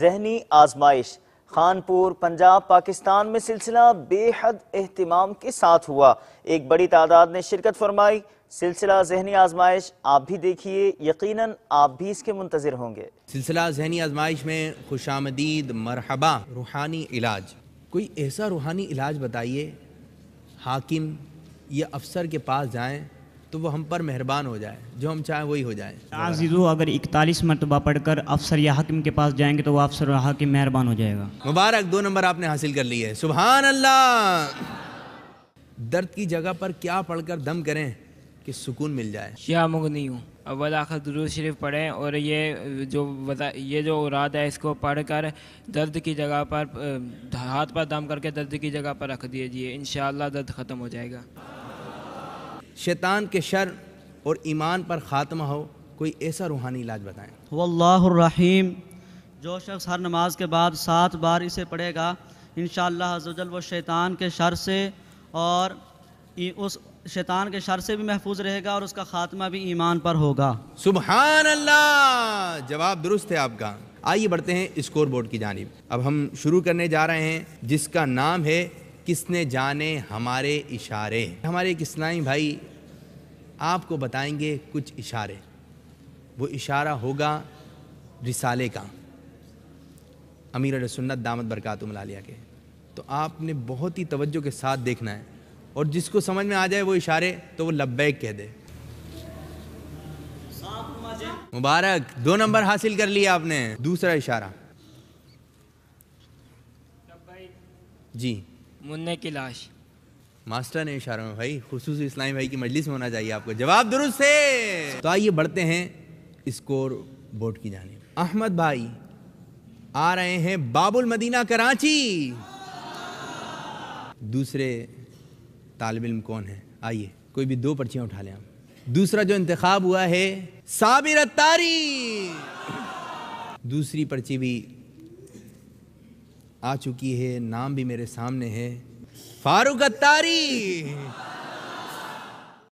ذہنی آزمائش خان پور پنجاب پاکستان میں سلسلہ بے حد اہتمام کے ساتھ ہوا ایک بڑی تعداد نے شرکت فرمائی سلسلہ ذہنی آزمائش آپ بھی دیکھیے یقیناً آپ بھی اس کے منتظر ہوں گے سلسلہ ذہنی آزمائش میں خوش آمدید مرحبا روحانی علاج کوئی ایسا روحانی علاج بتائیے حاکم یا افسر کے پاس جائیں تو وہ ہم پر مہربان ہو جائے جو ہم چاہیں وہی ہو جائے عزیزو اگر اکتالیس مرتبہ پڑھ کر افسر یا حکم کے پاس جائیں گے تو وہ افسر و حکم مہربان ہو جائے گا مبارک دو نمبر آپ نے حاصل کر لی ہے سبحان اللہ درد کی جگہ پر کیا پڑھ کر دم کریں کہ سکون مل جائے شیعہ مغنی ہوں اول آخر درود شریف پڑھیں اور یہ جو یہ جو اراد ہے اس کو پڑھ کر درد کی جگہ پر ہاتھ پر دم کر کے درد کی جگہ پر رکھ دیجیے انشاءاللہ درد ختم ہو جائے گا شیطان کے شر اور ایمان پر خاتمہ ہو کوئی ایسا روحانی علاج بتائیں واللہ الرحیم جو شخص ہر نماز کے بعد سات بار اسے پڑھے گا انشاءاللہ عزوجل وہ شیطان کے شر سے اور اس شیطان کے شر سے بھی محفوظ رہے گا اور اس کا خاتمہ بھی ایمان پر ہوگا سبحان اللہ جواب درست ہے آپ کا آئیے بڑھتے ہیں اسکور بورڈ کی جانب اب ہم شروع کرنے جا رہے ہیں جس کا نام ہے کس نے جانے ہمارے اشارے ہمارے ایک اسلامی بھائی آپ کو بتائیں گے کچھ اشارے وہ اشارہ ہوگا رسالے کا امیر السنت دامت برکات ملالیہ کے تو آپ نے بہت ہی توجہ کے ساتھ دیکھنا ہے اور جس کو سمجھ میں آ جائے وہ اشارے تو وہ لبیک کہہ دے مبارک دو نمبر حاصل کر لیا آپ نے دوسرا اشارہ جی کی لاش ماسٹر نے اشاروں میں بھائی خصوصی اسلامی بھائی کی مجلس میں ہونا چاہیے آپ کو جواب درست تو آئیے بڑھتے ہیں اسکور کی جانب احمد بھائی آ رہے ہیں باب المدینہ کراچی دوسرے طالب علم کون ہے آئیے کوئی بھی دو پرچیاں اٹھا لیں آپ دوسرا جو انتخاب ہوا ہے سابر اتاری دوسری پرچی بھی آ چکی ہے نام بھی میرے سامنے ہے فاروق اتاری